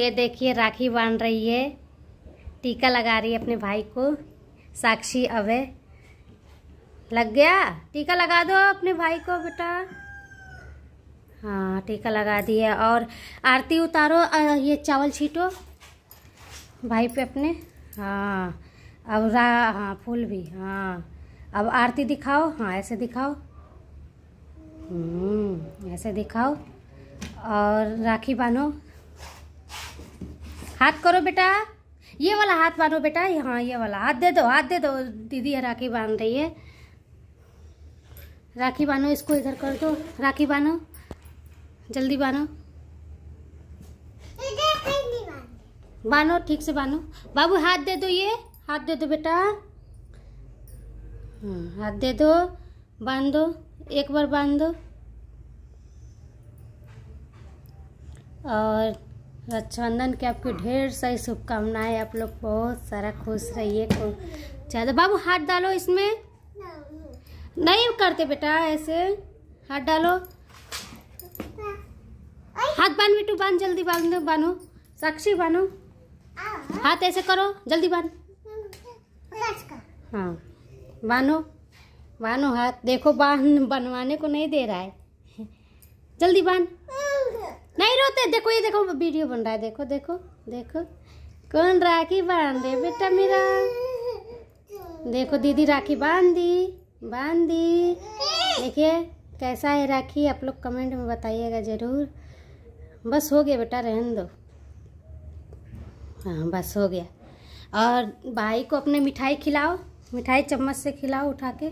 ये देखिए राखी बांध रही है टीका लगा रही है अपने भाई को साक्षी अवे लग गया टीका लगा दो अपने भाई को बेटा हाँ टीका लगा दिया और आरती उतारो ये चावल छीटो भाई पे अपने हाँ अब रा हाँ फूल भी हाँ अब आरती दिखाओ हाँ ऐसे दिखाओ हम्म ऐसे दिखाओ और राखी बांधो हाथ करो बेटा ये वाला हाथ बांधो बेटा हाँ ये वाला हाथ दे दो हाथ दे दो दीदी राखी बांध रही है राखी बांधो इसको इधर कर दो राखी बांधो जल्दी बांधो बांधो ठीक से बांधो बाबू हाथ दे दो ये हाथ दे दो बेटा हम्म, हाथ दे दो बांध दो एक बार बांध दो और रक्षाबंधन के आपकी ढेर सारी शुभकामनाएं आप लोग बहुत सारा खुश रहिए चलो तो बाबू हाथ डालो इसमें नहीं करते बेटा ऐसे हाथ डालो हाथ बांध बेटू बांध जल्दी बांध दो बांधो साक्षी बांधो हाथ ऐसे करो जल्दी बांध हाँ बांधो बांधो हाथ देखो बांध बनवाने को नहीं दे रहा है जल्दी बांध देखो ये देखो वीडियो बन रहा है देखो देखो देखो कौन राखी बांध रहे बेटा मेरा देखो दीदी राखी बांध दी बांध दी देखिए कैसा है राखी आप लोग कमेंट में बताइएगा ज़रूर बस हो गया बेटा रहन दो हाँ बस हो गया और भाई को अपने मिठाई खिलाओ मिठाई चम्मच से खिलाओ उठा के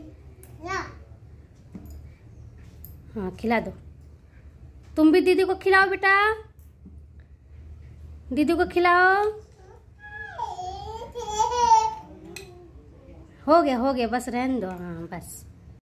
हाँ खिला दो तुम भी दीदी को खिलाओ बेटा दीदी को खिलाओ हो गया हो गया बस रहने दो हाँ बस